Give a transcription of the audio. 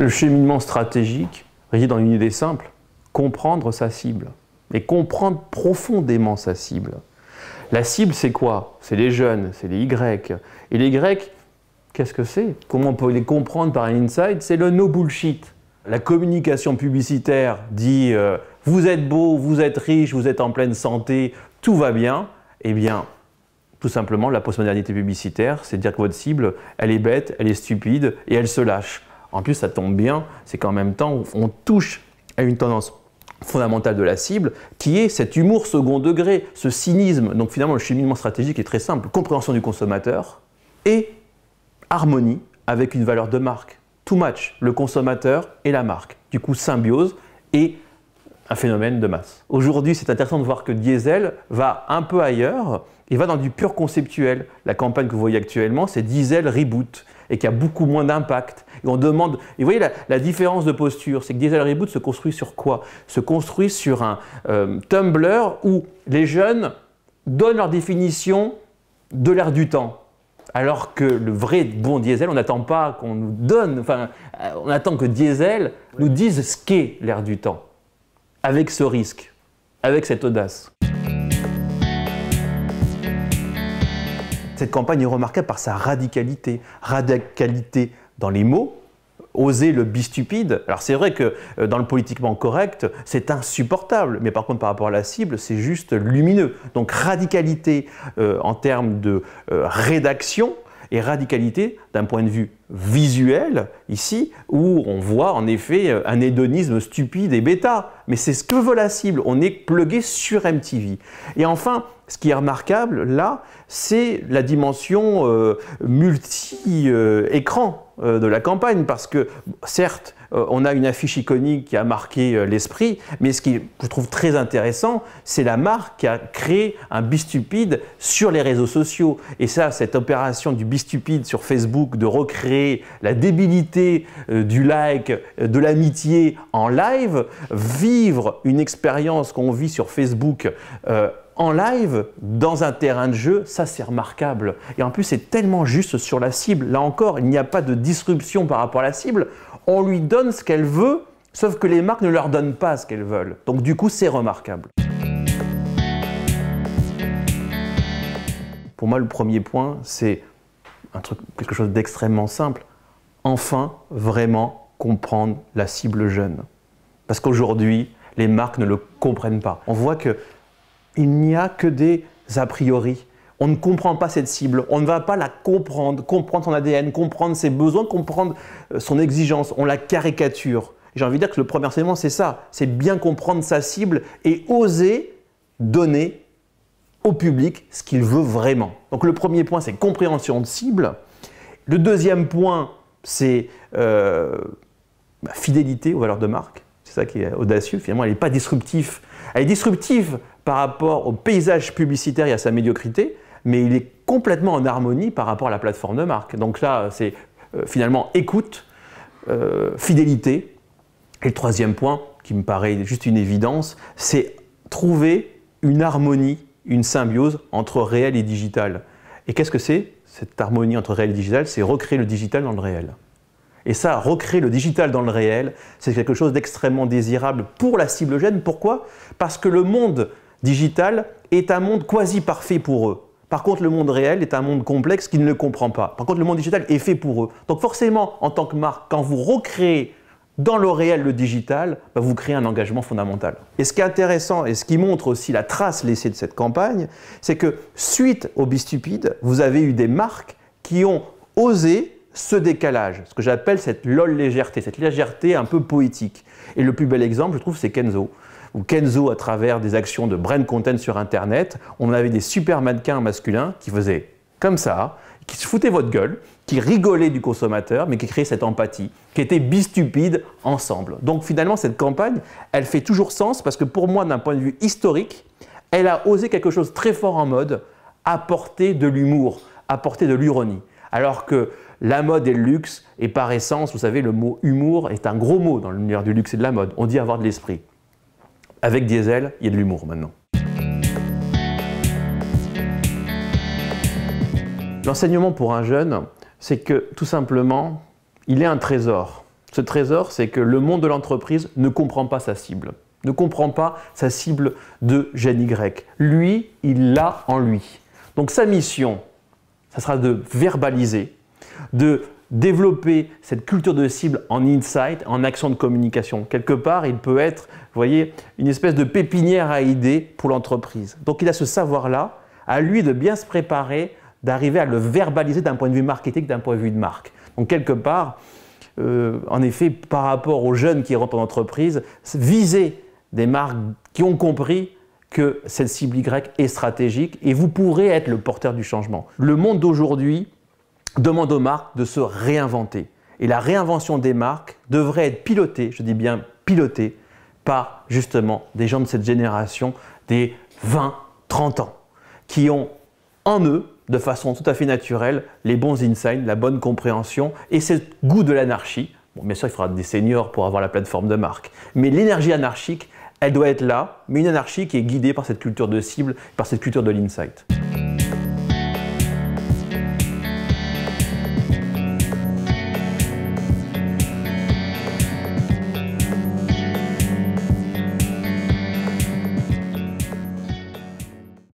le cheminement stratégique réside dans une idée simple, comprendre sa cible, et comprendre profondément sa cible. La cible, c'est quoi C'est les jeunes, c'est les Y. Et les Y, qu'est-ce que c'est Comment on peut les comprendre par un inside C'est le no bullshit. La communication publicitaire dit euh, vous êtes beau, vous êtes riche, vous êtes en pleine santé, tout va bien. Eh bien, tout simplement, la postmodernité publicitaire, c'est dire que votre cible, elle est bête, elle est stupide et elle se lâche. En plus, ça tombe bien, c'est qu'en même temps, on touche à une tendance fondamentale de la cible, qui est cet humour second degré, ce cynisme. Donc finalement, le cheminement stratégique est très simple. Compréhension du consommateur et harmonie avec une valeur de marque. Tout match, le consommateur et la marque. Du coup, symbiose et un phénomène de masse. Aujourd'hui, c'est intéressant de voir que Diesel va un peu ailleurs et va dans du pur conceptuel. La campagne que vous voyez actuellement, c'est Diesel Reboot et qui a beaucoup moins d'impact. Et on demande. Et vous voyez la, différence de posture, c'est que Diesel Reboot se construit sur quoi Se construit sur un euh, Tumblr où les jeunes donnent leur définition de l'ère du temps. Alors que le vrai bon diesel, on n'attend pas qu'on nous donne, enfin, euh, on attend que diesel nous dise ce qu'est l'ère du temps avec ce risque, avec cette audace. Cette campagne est remarquable par sa radicalité. Radicalité dans les mots, oser le bistupide. Alors c'est vrai que euh, dans le politiquement correct, c'est insupportable, mais par contre par rapport à la cible, c'est juste lumineux. Donc radicalité euh, en termes de euh, rédaction, et radicalité d'un point de vue visuel, ici, où on voit en effet euh, un hédonisme stupide et bêta. Mais c'est ce que veut la cible, on est plugué sur MTV. Et enfin, ce qui est remarquable là, c'est la dimension euh, multi-écran euh, de la campagne, parce que certes, euh, on a une affiche iconique qui a marqué euh, l'esprit, mais ce qui je trouve très intéressant, c'est la marque qui a créé un bistupide sur les réseaux sociaux. Et ça, cette opération du bistupide sur Facebook, de recréer la débilité euh, du like, de l'amitié en live, vivre une expérience qu'on vit sur Facebook en live, dans un terrain de jeu, ça c'est remarquable. Et en plus, c'est tellement juste sur la cible. Là encore, il n'y a pas de disruption par rapport à la cible. On lui donne ce qu'elle veut, sauf que les marques ne leur donnent pas ce qu'elles veulent. Donc du coup, c'est remarquable. Pour moi, le premier point, c'est quelque chose d'extrêmement simple. Enfin, vraiment comprendre la cible jeune. Parce qu'aujourd'hui, les marques ne le comprennent pas. On voit que il n'y a que des a priori. On ne comprend pas cette cible, on ne va pas la comprendre, comprendre son ADN, comprendre ses besoins, comprendre euh, son exigence, on la caricature. J'ai envie de dire que le premier enseignement, c'est ça, c'est bien comprendre sa cible et oser donner au public ce qu'il veut vraiment. Donc le premier point, c'est compréhension de cible. Le deuxième point, c'est euh, bah, fidélité aux valeurs de marque. C'est ça qui est audacieux, finalement, elle n'est pas disruptif elle est disruptive par rapport au paysage publicitaire et à sa médiocrité, mais il est complètement en harmonie par rapport à la plateforme de marque. Donc là, c'est euh, finalement écoute, euh, fidélité. Et le troisième point, qui me paraît juste une évidence, c'est trouver une harmonie, une symbiose entre réel et digital. Et qu'est-ce que c'est cette harmonie entre réel et digital C'est recréer le digital dans le réel. Et ça, recréer le digital dans le réel, c'est quelque chose d'extrêmement désirable pour la cible jeune. Pourquoi Parce que le monde digital est un monde quasi parfait pour eux. Par contre, le monde réel est un monde complexe qui ne le comprend pas. Par contre, le monde digital est fait pour eux. Donc forcément, en tant que marque, quand vous recréez dans le réel le digital, bah, vous créez un engagement fondamental. Et ce qui est intéressant et ce qui montre aussi la trace laissée de cette campagne, c'est que suite au Bistupide, vous avez eu des marques qui ont osé ce décalage, ce que j'appelle cette lol légèreté, cette légèreté un peu poétique. Et le plus bel exemple, je trouve, c'est Kenzo. Ou Kenzo, à travers des actions de brain content sur Internet, on avait des super mannequins masculins qui faisaient comme ça, qui se foutaient votre gueule, qui rigolaient du consommateur, mais qui créaient cette empathie, qui étaient bistupides ensemble. Donc finalement, cette campagne, elle fait toujours sens parce que pour moi, d'un point de vue historique, elle a osé quelque chose très fort en mode apporter de l'humour, apporter de l'ironie. Alors que la mode et le luxe, et par essence, vous savez, le mot humour est un gros mot dans l'univers du luxe et de la mode. On dit avoir de l'esprit. Avec Diesel, il y a de l'humour maintenant. L'enseignement pour un jeune, c'est que tout simplement, il est un trésor. Ce trésor, c'est que le monde de l'entreprise ne comprend pas sa cible, ne comprend pas sa cible de génie Y. Lui, il l'a en lui. Donc sa mission, ça sera de verbaliser, de développer cette culture de cible en insight, en action de communication. Quelque part, il peut être, vous voyez, une espèce de pépinière à idées pour l'entreprise. Donc il a ce savoir-là, à lui de bien se préparer, d'arriver à le verbaliser d'un point de vue marketing, d'un point de vue de marque. Donc quelque part, euh, en effet, par rapport aux jeunes qui rentrent en entreprise, viser des marques qui ont compris que cette cible Y est stratégique et vous pourrez être le porteur du changement. Le monde d'aujourd'hui demande aux marques de se réinventer. Et la réinvention des marques devrait être pilotée, je dis bien pilotée, par justement des gens de cette génération des 20, 30 ans, qui ont en eux, de façon tout à fait naturelle, les bons insights, la bonne compréhension et ce goût de l'anarchie. Bon, bien sûr, il faudra des seniors pour avoir la plateforme de marque, mais l'énergie anarchique, elle doit être là, mais une anarchie qui est guidée par cette culture de cible, par cette culture de l'insight.